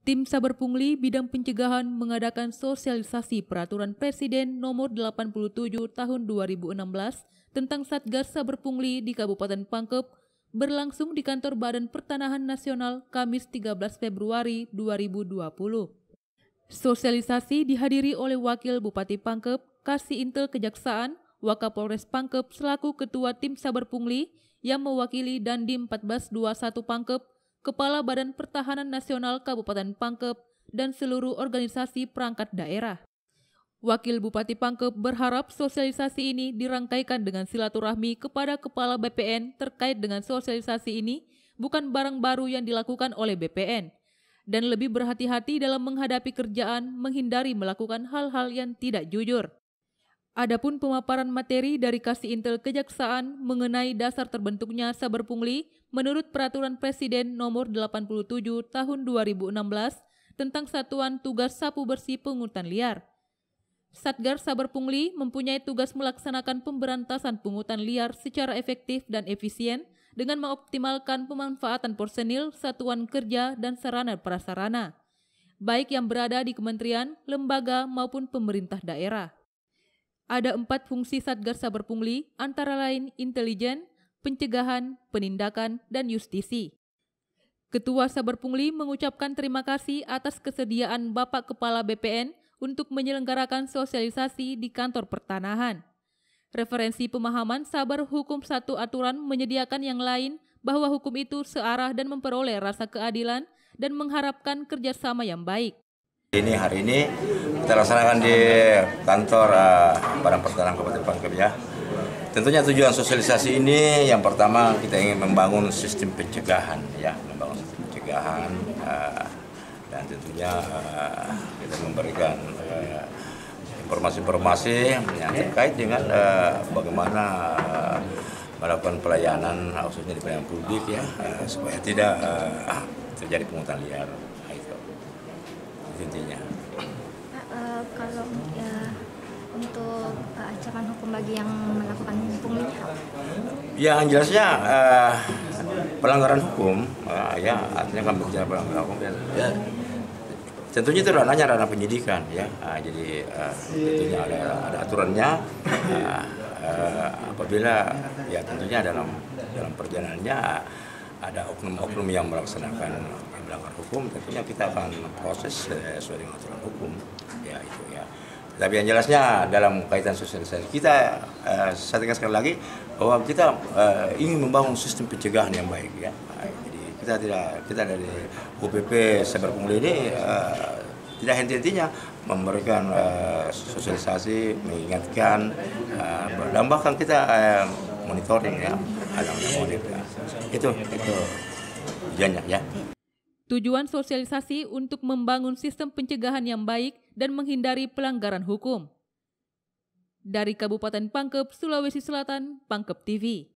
Tim Saber Pungli Bidang Pencegahan mengadakan sosialisasi Peraturan Presiden Nomor 87 Tahun 2016 tentang Satgas Saber Pungli di Kabupaten Pangkep berlangsung di Kantor Badan Pertanahan Nasional Kamis 13 Februari 2020. Sosialisasi dihadiri oleh Wakil Bupati Pangkep, Kasih Intel Kejaksaan, Wakapolres Pangkep selaku Ketua Tim Saber Pungli yang mewakili Dandim 1421 Pangkep, Kepala Badan Pertahanan Nasional Kabupaten Pangkep, dan seluruh organisasi perangkat daerah. Wakil Bupati Pangkep berharap sosialisasi ini dirangkaikan dengan silaturahmi kepada Kepala BPN terkait dengan sosialisasi ini bukan barang baru yang dilakukan oleh BPN, dan lebih berhati-hati dalam menghadapi kerjaan, menghindari melakukan hal-hal yang tidak jujur. Adapun pemaparan materi dari Kasih Intel Kejaksaan mengenai dasar terbentuknya saber pungli menurut Peraturan Presiden Nomor 87 Tahun 2016 tentang Satuan Tugas Sapu Bersih Pungutan Liar. Satgar Saber Pungli mempunyai tugas melaksanakan pemberantasan pungutan liar secara efektif dan efisien dengan mengoptimalkan pemanfaatan personil, satuan kerja, dan sarana prasarana, baik yang berada di kementerian, lembaga, maupun pemerintah daerah. Ada empat fungsi Satgas Saber Pungli, antara lain intelijen, pencegahan, penindakan, dan justisi. Ketua Saber Pungli mengucapkan terima kasih atas kesediaan Bapak Kepala BPN untuk menyelenggarakan sosialisasi di kantor pertanahan. Referensi pemahaman Sabar Hukum Satu Aturan menyediakan yang lain bahwa hukum itu searah dan memperoleh rasa keadilan dan mengharapkan kerjasama yang baik. Ini hari ini kita laksanakan di kantor uh, Badan Pertanahan Kabupaten Pangkep ya. Tentunya tujuan sosialisasi ini yang pertama kita ingin membangun sistem pencegahan ya, membangun sistem pencegahan uh, dan tentunya uh, kita memberikan informasi informasi-informasi yang terkait dengan uh, bagaimana uh, melakukan pelayanan khususnya di pelayanan publik ya uh, supaya tidak uh, terjadi pungutan liar nah, itu intinya. Eh, kalau ya untuk uh, eh, acara hukum bagi yang melakukan pungli Ya, yang jelasnya uh, pelanggaran hukum, uh, ya artinya kan bicara pelanggaran hukum ya, ya tentunya itu ranahnya ranah penyidikan ya, nah, jadi uh, tentunya ada, ada aturannya. Uh, uh, apabila ya tentunya dalam dalam perjalanannya ada oknum-oknum yang melaksanakan melanggar hukum tentunya kita akan proses sesuai dengan aturan hukum ya itu ya tapi yang jelasnya dalam kaitan sosialisasi kita eh, saya tegaskan lagi bahwa kita eh, ingin membangun sistem pencegahan yang baik ya nah, jadi kita tidak kita dari UPP Sabar Pungli ini eh, tidak henti-hentinya memberikan eh, sosialisasi mengingatkan eh, dan bahkan kita eh, monitoring ya ada monitoring itu, itu tujuannya ya. Tujuan sosialisasi untuk membangun sistem pencegahan yang baik dan menghindari pelanggaran hukum. Dari Kabupaten Pangkep, Sulawesi Selatan, Pangkep TV.